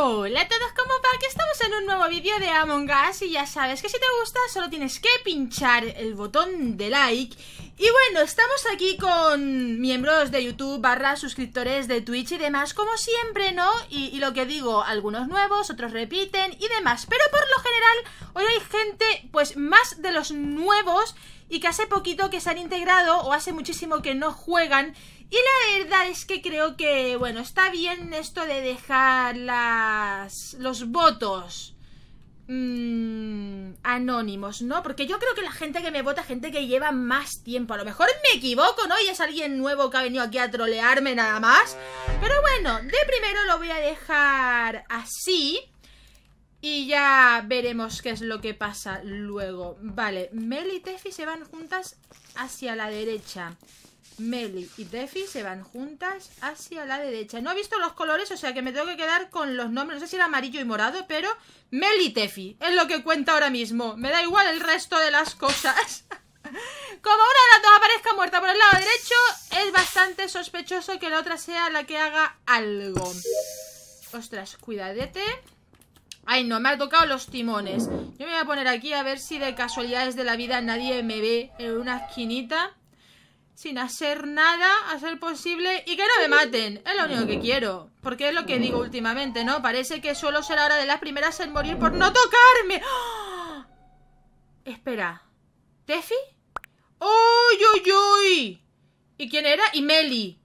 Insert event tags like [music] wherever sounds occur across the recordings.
Hola a todos, ¿cómo va? Que estamos en un nuevo vídeo de Among Us y ya sabes que si te gusta solo tienes que pinchar el botón de like Y bueno, estamos aquí con miembros de YouTube, barra suscriptores de Twitch y demás como siempre, ¿no? y lo que digo, algunos nuevos, otros repiten y demás Pero por lo general, hoy hay gente, pues más de los nuevos y que hace poquito que se han integrado o hace muchísimo que no juegan y la verdad es que creo que, bueno, está bien esto de dejar las, los votos mm, anónimos, ¿no? Porque yo creo que la gente que me vota es gente que lleva más tiempo. A lo mejor me equivoco, ¿no? Y es alguien nuevo que ha venido aquí a trolearme nada más. Pero bueno, de primero lo voy a dejar así. Y ya veremos qué es lo que pasa luego. Vale, Mel y Tefi se van juntas hacia la derecha. Meli y Tefi se van juntas hacia la derecha. No he visto los colores, o sea que me tengo que quedar con los nombres. No sé si era amarillo y morado, pero Meli y Tefi es lo que cuenta ahora mismo. Me da igual el resto de las cosas. [laughs] Como una de las dos aparezca muerta por el lado derecho, es bastante sospechoso que la otra sea la que haga algo. Ostras, cuidadete. Ay, no, me ha tocado los timones. Yo me voy a poner aquí a ver si de casualidades de la vida nadie me ve en una esquinita. Sin hacer nada, a ser posible. Y que no me maten. Es lo único que quiero. Porque es lo que digo últimamente, ¿no? Parece que suelo ser ahora de las primeras en morir por no tocarme. ¡Ah! Espera. ¿Tefi? ¡Uy, uy, uy! ¿Y quién era? Y Meli.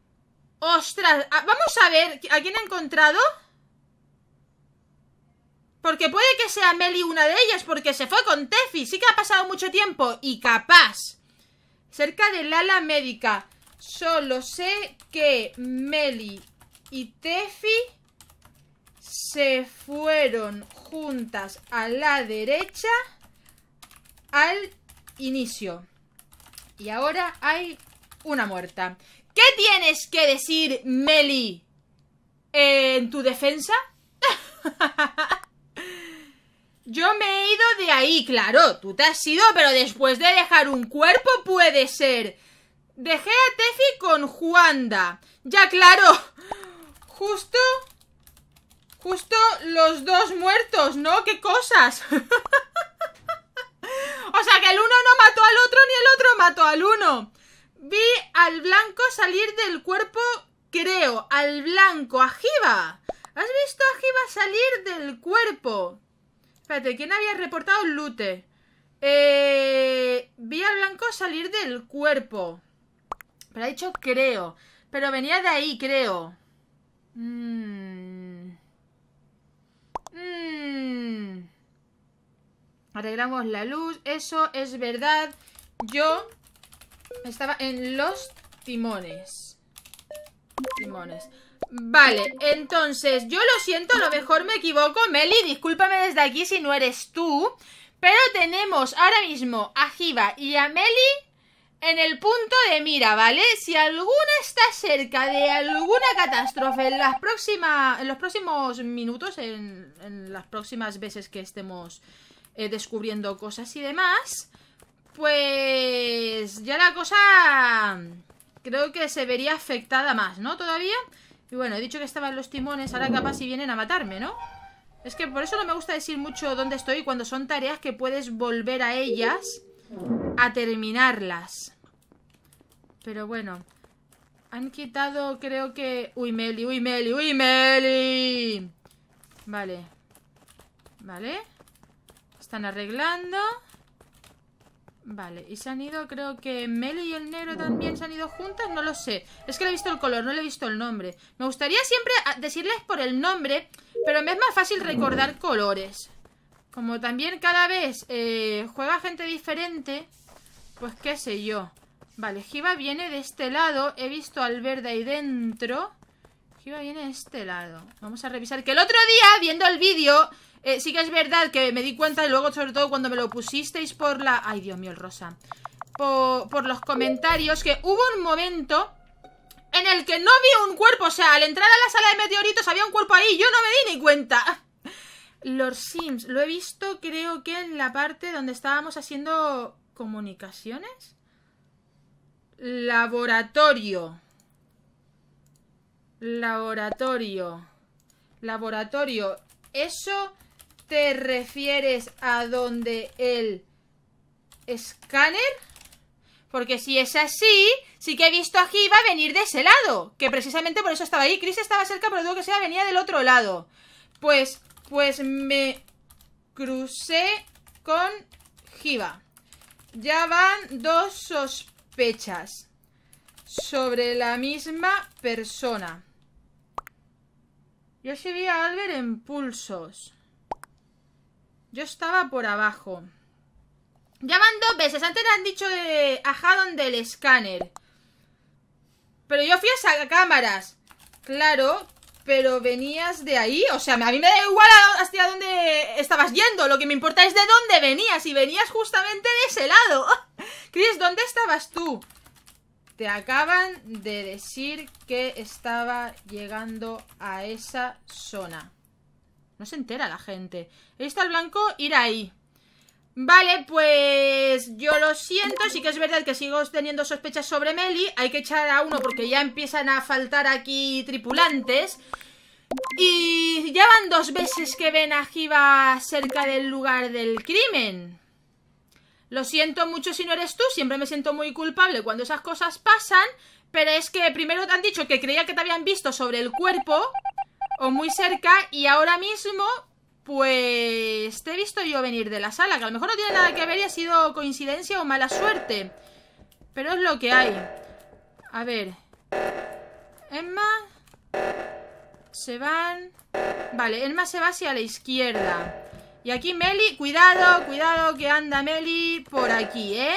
¡Ostras! Ah, vamos a ver. ¿A quién ha encontrado? Porque puede que sea Meli una de ellas, porque se fue con Tefi. Sí que ha pasado mucho tiempo. Y capaz. Cerca del ala médica. Solo sé que Meli y Tefi se fueron juntas a la derecha al inicio. Y ahora hay una muerta. ¿Qué tienes que decir, Meli, en tu defensa? [laughs] Yo me he ido de ahí, claro. Tú te has ido, pero después de dejar un cuerpo puede ser. Dejé a Tefi con Juanda. Ya, claro. Justo... Justo los dos muertos, ¿no? ¡Qué cosas! [laughs] o sea, que el uno no mató al otro ni el otro mató al uno. Vi al blanco salir del cuerpo, creo, al blanco, a Jiva. ¿Has visto a Jiva salir del cuerpo? Espérate, ¿quién había reportado Lute? Eh, vi al blanco salir del cuerpo. Pero ha dicho creo. Pero venía de ahí, creo. Mmm. Mmm. Arreglamos la luz. Eso es verdad. Yo estaba en los timones. Timones. Vale, entonces, yo lo siento, a lo mejor me equivoco. Meli, discúlpame desde aquí si no eres tú. Pero tenemos ahora mismo a Giva y a Meli en el punto de mira, ¿vale? Si alguna está cerca de alguna catástrofe en, las próximas en los próximos minutos, en, las próximas veces que estemos eh, descubriendo cosas y demás, pues ya la cosa mm, creo que se vería afectada más, ¿no? Todavía. Y bueno, he dicho que estaban los timones, ahora capaz si vienen a matarme, ¿no? Es que por eso no me gusta decir mucho dónde estoy cuando son tareas que puedes volver a ellas a terminarlas. Pero bueno, han quitado creo que... ¡Uy, Meli, uy, Meli, uy, Meli! Vale. Vale. Están arreglando. Vale, y se han ido, creo que Meli y el negro también se han ido juntas, no lo sé. Es que le he visto el color, no le he visto el nombre. Me gustaría siempre ah, decirles por el nombre, pero me es más fácil recordar colores. Como también cada vez eh, juega gente diferente, pues qué sé yo. Vale, Jiva viene de este lado, he visto al verde ahí dentro. Jiva viene de este lado. Vamos a revisar, que el otro día, viendo el vídeo... Eh, sí que es verdad que me di cuenta y luego, sobre todo, cuando me lo pusisteis por la... Ay, Dios mío, el rosa. Por, por los comentarios, que hubo un momento en el que no vi un cuerpo. O sea, al entrar a la sala de meteoritos había un cuerpo ahí yo no me di ni cuenta. [laughs] Los Sims, lo he visto creo que en la parte donde estábamos haciendo comunicaciones. Laboratorio. Laboratorio. Laboratorio. Eso te refieres a donde el escáner? Porque si es así, sí que he visto a venir de ese lado. Que precisamente por eso estaba ahí. Chris estaba cerca, pero dudo que sea venía del otro lado. Pues, pues me crucé con jiva Ya van dos sospechas sobre la misma persona. Yo sí vi a Albert en pulsos. Yo estaba por abajo. Llaman dos veces. Antes han dicho de eh, ajá donde el escáner. Pero yo fui a cámaras. Claro, pero venías de ahí. O sea, a mí me da igual hasta dónde estabas yendo. Lo que me importa es de dónde venías. Y venías justamente de ese lado. [laughs] Chris, ¿dónde estabas tú? Te acaban de decir que estaba llegando a esa zona. No se entera la gente. Ahí está el blanco, ir ahí. Vale, pues yo lo siento, sí que es verdad que sigo teniendo sospechas sobre Meli, hay que echar a uno porque ya empiezan a faltar aquí tripulantes. Y ya van dos veces que ven a Jiva cerca del lugar del crimen. Lo siento mucho si no eres tú, siempre me siento muy culpable cuando esas cosas pasan, pero es que primero te han dicho que creía que te habían visto sobre el cuerpo o muy cerca y ahora mismo pues te he visto yo venir de la sala, que a lo mejor no tiene nada que ver y ha sido coincidencia o mala suerte. Pero es lo que hay. A ver. Emma. Se van. Vale, Emma se va hacia la izquierda. Y aquí Meli. Cuidado, cuidado que anda Meli por aquí, ¿eh?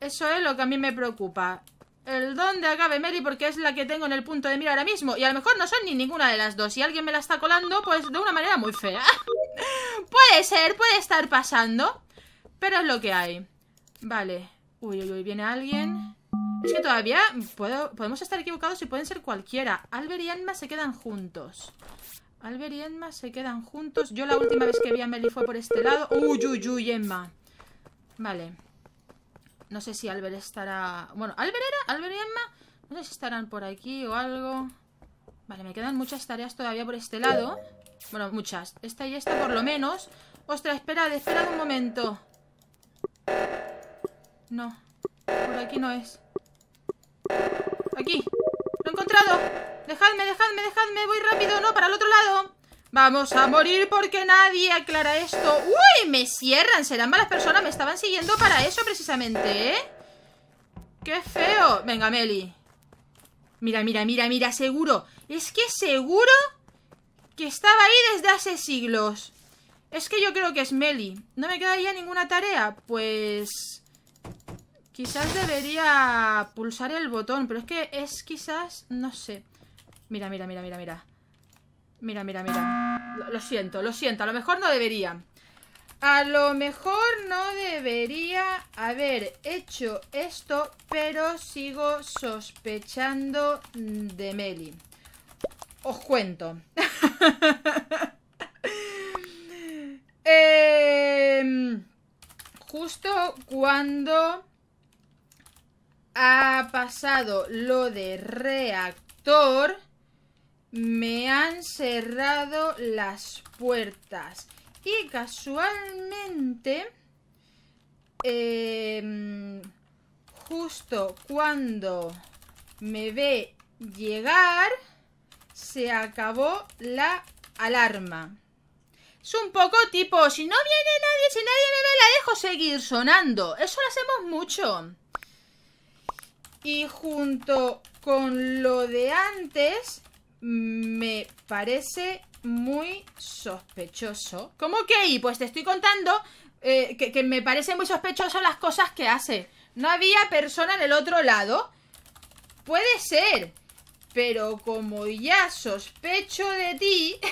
Eso es lo que a mí me preocupa el don acabe Agave porque es la que tengo en el punto de mira ahora mismo. Y a lo mejor no son ni ninguna de las dos. y alguien me la está colando, pues de una manera muy fea. [laughs] puede ser, puede estar pasando. Pero es lo que hay. Vale. Uy, uy, uy, viene alguien. Es que todavía podemos estar equivocados y pueden ser cualquiera. Albert y Emma se quedan juntos. Albert y Emma se quedan juntos. Yo la última vez que vi a Meli fue por este lado. Uy, uy, uy, Emma. Vale. No sé si Albert estará... Bueno, Albert era, Albert y Emma. No sé si estarán por aquí o algo. Vale, me quedan muchas tareas todavía por este lado. Bueno, muchas. Esta y esta por lo menos. Ostras, esperad, esperad un momento. No. Por aquí no es. ¡Aquí! ¡Lo he encontrado! ¡Dejadme, dejadme, dejadme! ¡Voy rápido! ¡No, para el otro lado! Vamos a morir porque nadie aclara esto ¡Uy! Me cierran, serán malas personas Me estaban siguiendo para eso precisamente, ¿eh? ¡Qué feo! Venga, Meli Mira, mira, mira, mira, seguro Es que seguro Que estaba ahí desde hace siglos Es que yo creo que es Meli ¿No me queda ya ninguna tarea? Pues... Quizás debería pulsar el botón Pero es que es quizás... No sé Mira, mira, mira, mira, mira Mira, mira, mira. Lo, siento, lo siento. A lo mejor no debería. A lo mejor no debería haber hecho esto, pero sigo sospechando de Meli. Os cuento. [laughs] Em, justo cuando ha pasado lo de reactor me han cerrado las puertas. Y casualmente, em, justo cuando me ve llegar, se acabó la alarma. Es un poco tipo, si no viene nadie, si nadie me ve, la dejo seguir sonando. Eso lo hacemos mucho. Y junto con lo de antes, me parece muy sospechoso. ¿Cómo que ahí? Pues te estoy contando eh, que, me parecen muy sospechoso las cosas que hace. No había persona en el otro lado. Puede ser. Pero como ya sospecho de ti... [laughs]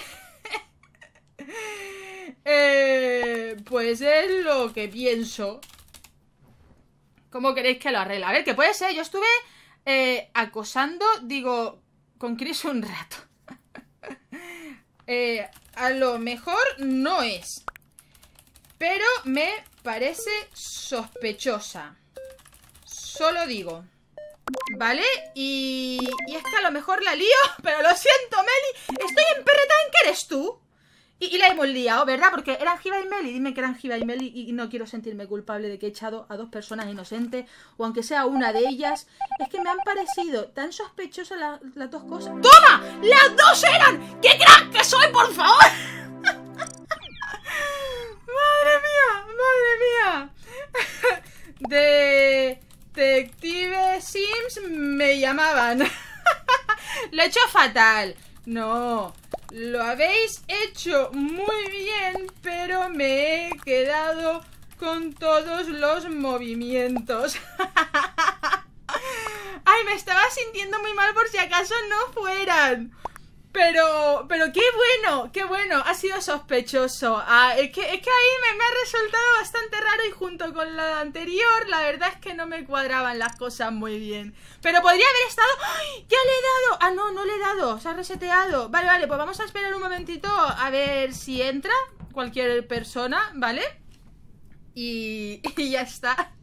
Eh, pues es lo que pienso. ¿Cómo queréis que lo arregle? A ver, que puede ser. Yo estuve eh, acosando, digo, con Chris un rato. [laughs] Eh, a lo mejor no es. Pero me parece sospechosa. Solo digo. ¿Vale? Y, y es que a lo mejor la lío, [laughs] pero lo siento, Meli. Estoy en en que eres tú. Y, la hemos liado, ¿verdad? Porque eran Giva y Meli, dime que eran Giva y Meli y, no quiero sentirme culpable de que he echado a dos personas inocentes o aunque sea una de ellas. Es que me han parecido tan sospechosas las dos cosas. ¡Toma! ¡Las dos eran! ¡Qué crack que soy, por favor! [laughs] ¡Madre mía! ¡Madre mía! De [laughs] Detective Sims me llamaban. [laughs] Lo he hecho fatal. No, lo habéis hecho muy bien, pero me he quedado con todos los movimientos. [laughs] Ay, me estaba sintiendo muy mal por si acaso no fueran. Pero, pero qué bueno, qué bueno, ha sido sospechoso. Ah, es, que, ahí me, ha resultado bastante raro y junto con la anterior, la verdad es que no me cuadraban las cosas muy bien. Pero podría haber estado... ¡Ay! ¡Ya le he dado! Ah, no, no le he dado, se ha reseteado. Vale, vale, pues vamos a esperar un momentito a ver si entra cualquier persona, ¿vale? Y, [laughs] y ya está.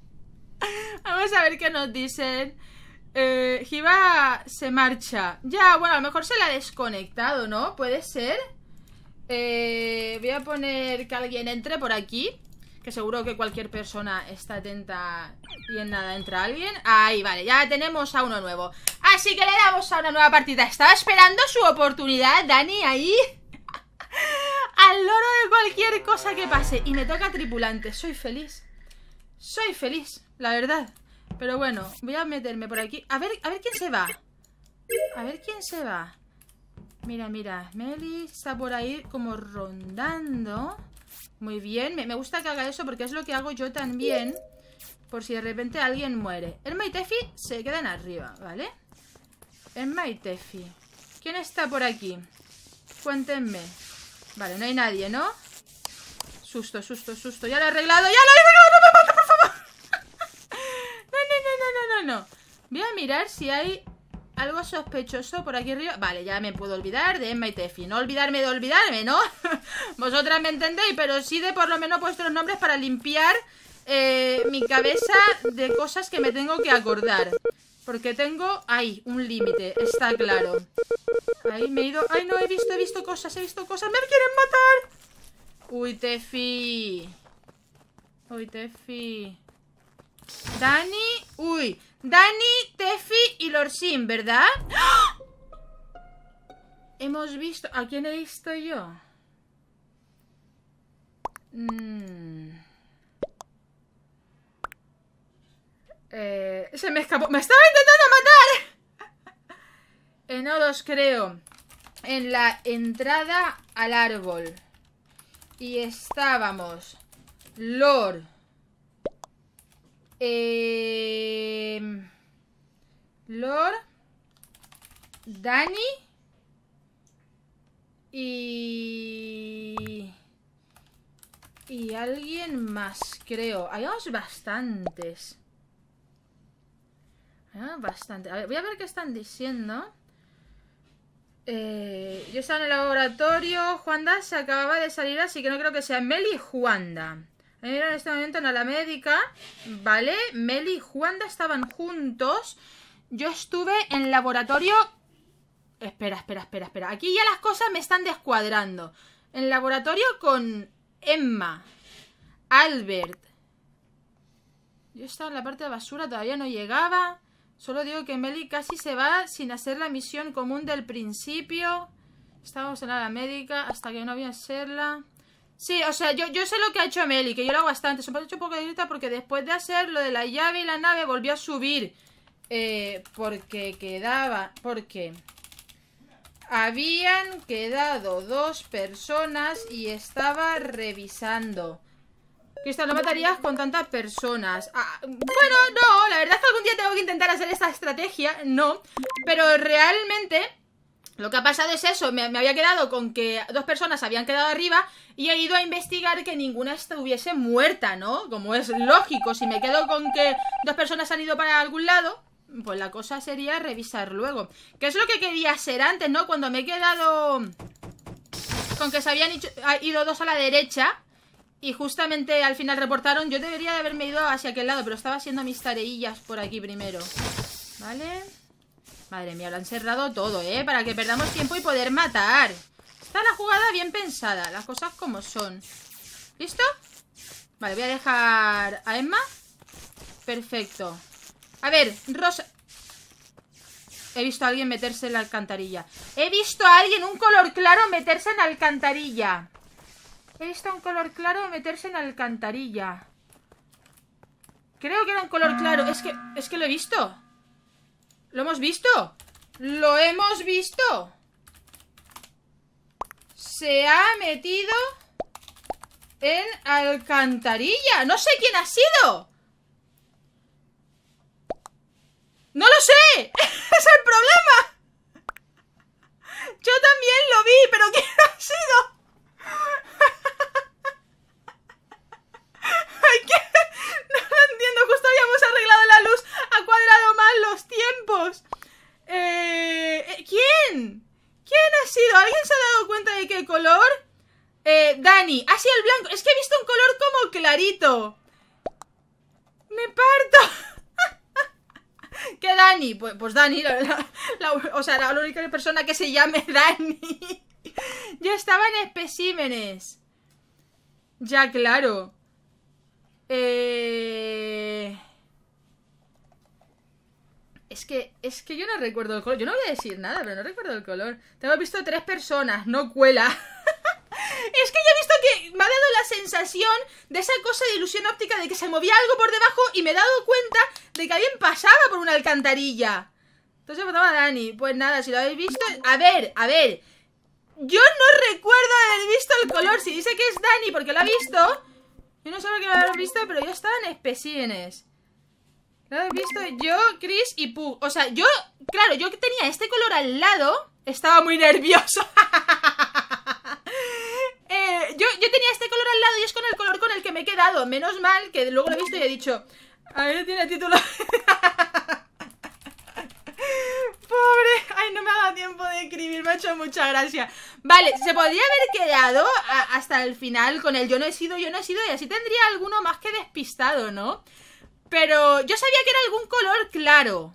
Vamos a ver qué nos dicen. Eh, se marcha. Ya, bueno, a lo mejor se la ha desconectado, ¿no? Puede ser. Eh, voy a poner que alguien entre por aquí. Que seguro que cualquier persona está atenta y en nada entra alguien. Ahí, vale, ya tenemos a uno nuevo. Así que le damos a una nueva partida. Estaba esperando su oportunidad, Dani, ahí. [laughs] Al loro de cualquier cosa que pase. Y me toca tripulante. Soy feliz. Soy feliz, la verdad. Pero bueno, voy a meterme por aquí. A ver, a ver quién se va. A ver quién se va. Mira, mira. Meli está por ahí como rondando. Muy bien. Me, gusta que haga eso porque es lo que hago yo también. Por si de repente alguien muere. el y Tefi se quedan arriba, ¿vale? el y ¿Quién está por aquí? Cuéntenme. Vale, no hay nadie, ¿no? Susto, susto, susto. Ya lo he arreglado. ¡Ya lo he arreglado! voy a mirar si hay algo sospechoso por aquí arriba. Vale, ya me puedo olvidar de Emma y Tefi. No olvidarme de olvidarme, ¿no? [laughs] Vosotras me entendéis, pero sí de por lo menos vuestros nombres para limpiar eh, mi cabeza de cosas que me tengo que acordar. Porque tengo ahí un límite, está claro. Ahí me he ido. Ay, no, he visto, he visto cosas, he visto cosas. ¡Me quieren matar! Uy, Tefi. Uy, Tefi. Dani, uy Dani, Tefi y Lorsin, ¿verdad? ¡Ah! Hemos visto... ¿A quién he visto yo? Mm. Eh, se me escapó. ¡Me estaba intentando matar! En no los creo. En la entrada al árbol. Y estábamos. Lord. Eh, Lord, Dani y... Y alguien más, creo. Habíamos bastantes. Habíamos bastantes. voy a ver qué están diciendo. Eh, yo estaba en el laboratorio. Juanda se acababa de salir, así que no creo que sea Meli y Juanda en este momento en la médica, ¿vale? Meli y Juanda estaban juntos. Yo estuve en laboratorio... Espera, espera, espera, espera. Aquí ya las cosas me están descuadrando. En laboratorio con Emma, Albert. Yo estaba en la parte de basura, todavía no llegaba. Solo digo que Meli casi se va sin hacer la misión común del principio. Estábamos en la médica hasta que no había a hacerla. Sí, o sea, yo, yo sé lo que ha hecho Meli, que yo lo hago bastante. Se me ha hecho un poco de grita porque después de hacer lo de la llave y la nave volvió a subir. Eh, porque quedaba. Porque habían quedado dos personas y estaba revisando. Cristal, no matarías con tantas personas. Ah, bueno, no, la verdad es que algún día tengo que intentar hacer esta estrategia, no. Pero realmente lo que ha pasado es eso, me, había quedado con que dos personas habían quedado arriba y he ido a investigar que ninguna estuviese muerta, ¿no? Como es lógico, si me quedo con que dos personas han ido para algún lado, pues la cosa sería revisar luego. Que es lo que quería hacer antes, ¿no? Cuando me he quedado con que se habían ido dos a la derecha y justamente al final reportaron, yo debería de haberme ido hacia aquel lado, pero estaba haciendo mis tareillas por aquí primero. ¿Vale? vale Madre mía, lo han cerrado todo, ¿eh? Para que perdamos tiempo y poder matar Está la jugada bien pensada Las cosas como son ¿Listo? Vale, voy a dejar a Emma Perfecto A ver, Rosa He visto a alguien meterse en la alcantarilla He visto a alguien, un color claro Meterse en la alcantarilla He visto un color claro meterse en la alcantarilla Creo que era un color claro Es que, es que lo he visto ¿Lo hemos visto? ¡Lo hemos visto! Se ha metido en alcantarilla. No sé quién ha sido. ¡No lo sé! [laughs] ¡Es el problema! Yo también lo vi, pero ¿quién ha sido? Eh, eh, ¿Quién? ¿Quién ha sido? ¿Alguien se ha dado cuenta de qué color? Eh, Dani, ha sido el blanco. Es que he visto un color como clarito. Me parto. [laughs] ¿Qué Dani? Pues, pues Dani, o sea, la única persona que se llame [laughs] Dani. Yo estaba en especímenes. Ya, claro. Eh... Es que, es que yo no recuerdo el color. Yo no voy a decir nada, pero no recuerdo el color. Te he visto tres personas, no cuela. [laughs] es que yo he visto que me ha dado la sensación de esa cosa de ilusión óptica de que se movía algo por debajo y me he dado cuenta de que alguien pasaba por una alcantarilla. Entonces pues, me a Dani. Pues nada, si lo habéis visto. A ver, a ver. Yo no recuerdo haber visto el color. Si dice que es Dani porque lo ha visto. Yo no sé lo que lo ha visto, pero yo estaba en especienes. Lo he visto yo, Chris y Pug. O sea, yo, claro, yo que tenía este color al lado, estaba muy nervioso. [laughs] Eh, yo, yo, tenía este color al lado y es con el color con el que me he quedado. Menos mal que luego lo he visto y he dicho, a ver, tiene título. [laughs] Pobre, ay, no me ha dado tiempo de escribir, me ha hecho mucha gracia. Vale, se podría haber quedado hasta el final con el yo no he sido, yo no he sido, y así tendría alguno más que despistado, ¿no? Pero yo sabía que era algún color claro.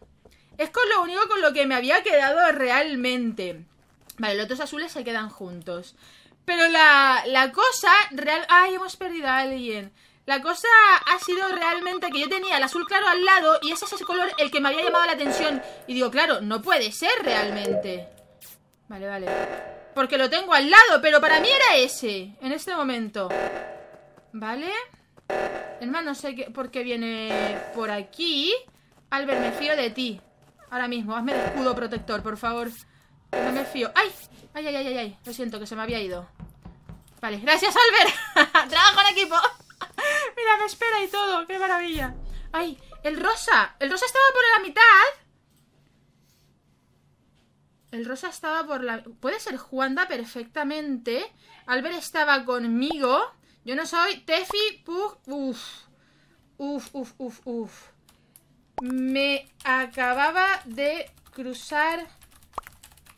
Es con lo único con lo que me había quedado realmente. Vale, los otros azules se quedan juntos. Pero la, la cosa real... ¡Ay, hemos perdido a alguien! La cosa ha sido realmente que yo tenía el azul claro al lado y ese es el color el que me había llamado la atención. Y digo, claro, no puede ser realmente. Vale, vale. Porque lo tengo al lado, pero para mí era ese, en este momento. Vale. Hermano, no sé por qué viene por aquí. Albert, me fío de ti. Ahora mismo, hazme el escudo protector, por favor. No me fío. ¡Ay! ¡Ay, ay, ay, ay! Lo siento, que se me había ido. Vale, gracias, Albert. [laughs] Trabajo en equipo. [laughs] Mira, me espera y todo. ¡Qué maravilla! ¡Ay! ¡El rosa! ¡El rosa estaba por la mitad! El rosa estaba por la... Puede ser Juanda perfectamente. Albert estaba conmigo. Yo no soy Tefi, Uf, uf, uf, uf. Me acababa de cruzar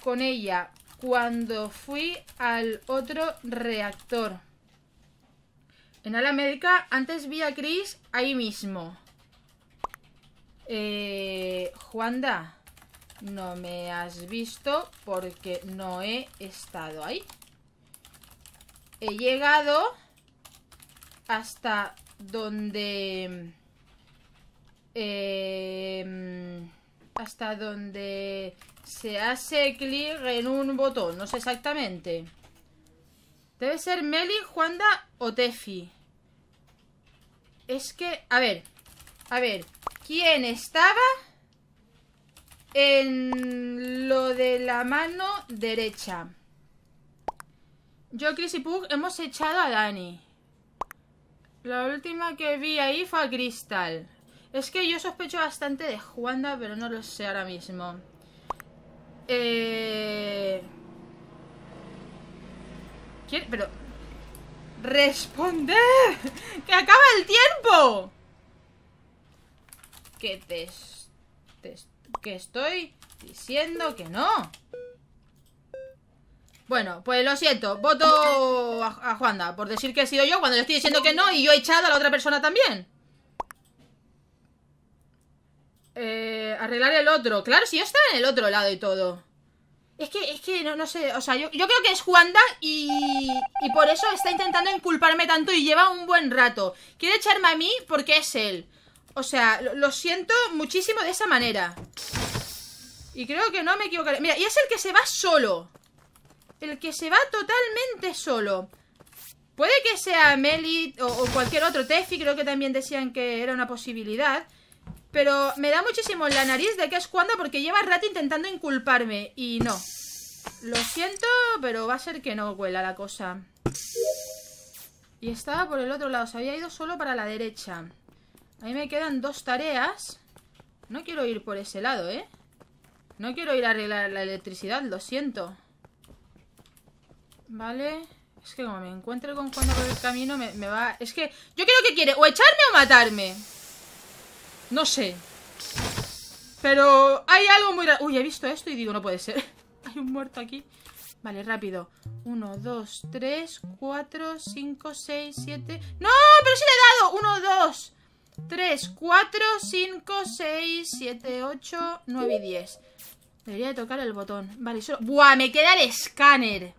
con ella cuando fui al otro reactor. En Ala antes vi a Chris ahí mismo. Eh, Juanda, no me has visto porque no he estado ahí. He llegado hasta donde... Em, hasta donde se hace clic en un botón. No sé exactamente. Debe ser Meli, Juanda o Tefi. Es que... A ver. A ver. ¿Quién estaba en lo de la mano derecha? Yo, Chris y Pug hemos echado a Dani. La última que vi ahí fue a Cristal Es que yo sospecho bastante de Juanda, pero no lo sé ahora mismo. Eh... Pero... ¡Responder! [laughs] ¡Que acaba el tiempo! qué te... Que estoy diciendo que no. Bueno, pues lo siento, voto a, Juanda por decir que he sido yo cuando le estoy diciendo que no y yo he echado a la otra persona también. Eh, arreglar el otro. Claro, si yo estaba en el otro lado y todo. Es que, es que no, no sé, o sea, yo, creo que es Juanda y, y por eso está intentando inculparme tanto y lleva un buen rato. Quiere echarme a mí porque es él. O sea, lo, siento muchísimo de esa manera. Y creo que no me equivocaré. Mira, y es el que se va solo el que se va totalmente solo. Puede que sea Meli o, cualquier otro Tefi, creo que también decían que era una posibilidad. Pero me da muchísimo la nariz de que es cuando porque lleva rato intentando inculparme y no. Lo siento, pero va a ser que no huela la cosa. Y estaba por el otro lado, se había ido solo para la derecha. Ahí me quedan dos tareas. No quiero ir por ese lado, ¿eh? No quiero ir a arreglar la electricidad, lo siento. Vale. Es que como me encuentro con cuando por el camino me, va... Es que yo creo que quiere o echarme o matarme. No sé. Pero hay algo muy raro. Uy, he visto esto y digo, no puede ser. [laughs] hay un muerto aquí. Vale, rápido. uno, dos, tres Cuatro, cinco, seis Siete, ¡No! ¡Pero sí le he dado! Uno, dos, tres, cuatro Cinco, seis, siete Ocho, nueve, y diez Debería de tocar el botón. Vale, solo. ¡Buah! Me queda el escáner.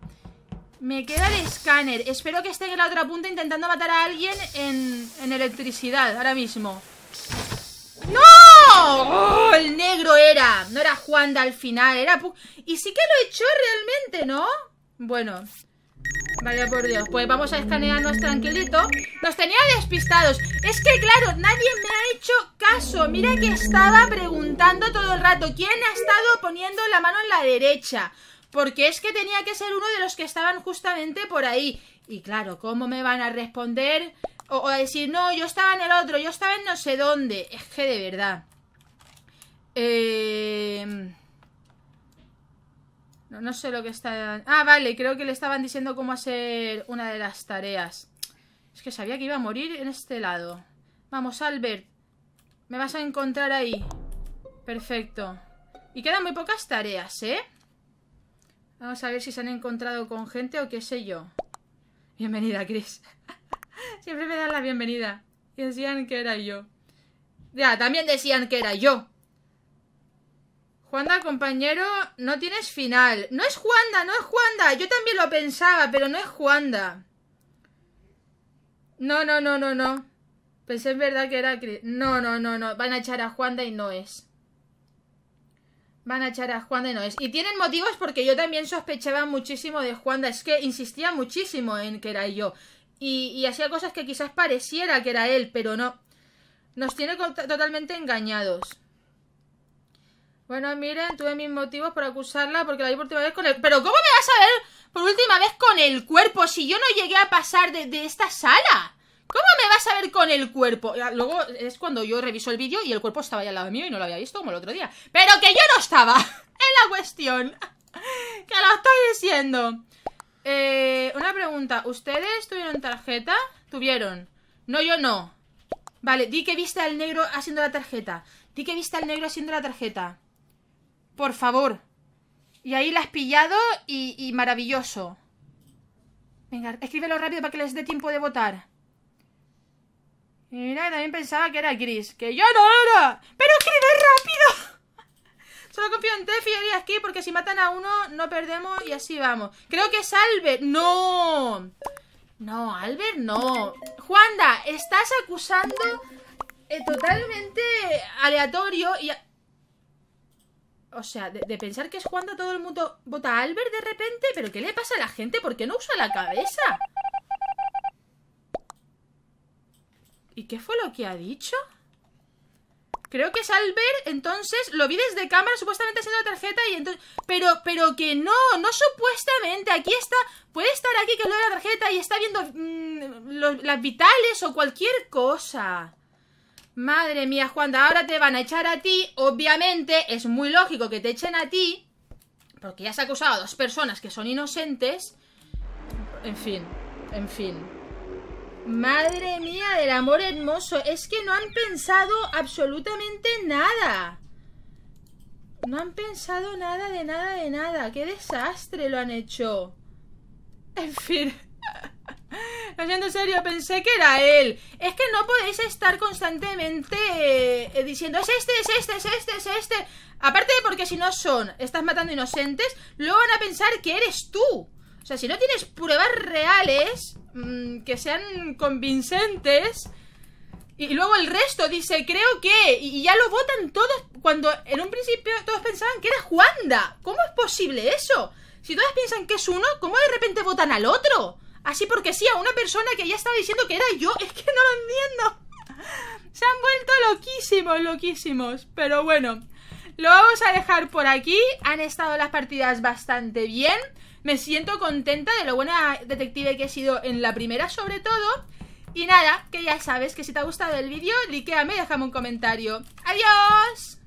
Me queda el escáner. Espero que esté en la otra punta intentando matar a alguien en, electricidad ahora mismo. ¡No! ¡Oh! el negro era. No era Juanda al final, era... y sí que lo echó realmente, ¿no? Bueno. Vale, por Dios. Pues vamos a escanearnos tranquilito. Nos tenía despistados. Es que, claro, nadie me ha hecho caso. Mira que estaba preguntando todo el rato. ¿Quién ha estado poniendo la mano en la derecha? porque es que tenía que ser uno de los que estaban justamente por ahí. Y claro, ¿cómo me van a responder? O, a decir, no, yo estaba en el otro, yo estaba en no sé dónde. Es que de verdad. Eh... No, no sé lo que está... Ah, vale, creo que le estaban diciendo cómo hacer una de las tareas. Es que sabía que iba a morir en este lado. Vamos, Albert. Me vas a encontrar ahí. Perfecto. Y quedan muy pocas tareas, ¿eh? Vamos a ver si se han encontrado con gente o qué sé yo. Bienvenida, Chris. [laughs] Siempre me dan la bienvenida. Y decían que era yo. Ya, también decían que era yo. Juanda, compañero, no tienes final. No es Juanda, no es Juanda. Yo también lo pensaba, pero no es Juanda. No, no, no, no, no. Pensé en verdad que era Chris. No, no, no, no. Van a echar a Juanda y no es. Van a echar a Juan de es, Y tienen motivos porque yo también sospechaba muchísimo de Juanda. Es que insistía muchísimo en que era yo. Y, hacía cosas que quizás pareciera que era él, pero no. Nos tiene totalmente engañados. Bueno, miren, tuve mis motivos para acusarla porque la vi por última vez con el... ¿Pero cómo me vas a ver por última vez con el cuerpo si yo no llegué a pasar de, de esta sala? ¿Cómo me vas a ver con el cuerpo? Luego es cuando yo reviso el vídeo y el cuerpo estaba ahí al lado mío y no lo había visto como el otro día. Pero que yo no estaba [laughs] en la cuestión. [laughs] Que lo estoy diciendo. Eh, una pregunta. ¿Ustedes tuvieron tarjeta? Tuvieron. No, yo no. Vale, di que viste al negro haciendo la tarjeta. Di que viste al negro haciendo la tarjeta. Por favor. Y ahí la has pillado y, y maravilloso. Venga, escríbelo rápido para que les dé tiempo de votar. Mira, también pensaba que era gris ¡Que yo no era! ¡Pero escribe rápido! [laughs] Solo confío en Tefi y aquí, porque si matan a uno no perdemos y así vamos. Creo que es Albert. ¡No! No, Albert, no. Juanda, estás acusando eh, totalmente aleatorio y... O sea, de, de, pensar que es Juanda todo el mundo vota a Albert de repente. ¿Pero qué le pasa a la gente? ¿Por qué no usa la cabeza? ¿Y qué fue lo que ha dicho? Creo que es Albert, entonces, lo vi desde cámara, supuestamente haciendo la tarjeta y entonces... Pero, pero que no, no supuestamente, aquí está... Puede estar aquí que es lo la tarjeta y está viendo mm, las vitales o cualquier cosa. Madre mía, Cuando ahora te van a echar a ti. Obviamente, es muy lógico que te echen a ti. Porque ya has acusado a dos personas que son inocentes. En fin, en fin. Madre mía del amor hermoso, es que no han pensado absolutamente nada. No han pensado nada de nada de nada. ¡Qué desastre lo han hecho! En fin. Haciendo [laughs] serio, pensé que era él. Es que no podéis estar constantemente eh, eh, diciendo es este, es este, es este, es este. Aparte de porque si no son, estás matando inocentes, luego van a pensar que eres tú. O sea, si no tienes pruebas reales mm, que sean convincentes. Y, luego el resto dice, creo que. Y, ya lo votan todos cuando en un principio todos pensaban que era Juanda. ¿Cómo es posible eso? Si todos piensan que es uno, ¿cómo de repente votan al otro? Así porque sí, a una persona que ya estaba diciendo que era yo. Es que no lo entiendo. [laughs] Se han vuelto loquísimos, loquísimos. Pero bueno, lo vamos a dejar por aquí. Han estado las partidas bastante bien. Me siento contenta de lo buena detective que he sido en la primera, sobre todo. Y nada, que ya sabes que si te ha gustado el vídeo, likeame y déjame un comentario. ¡Adiós!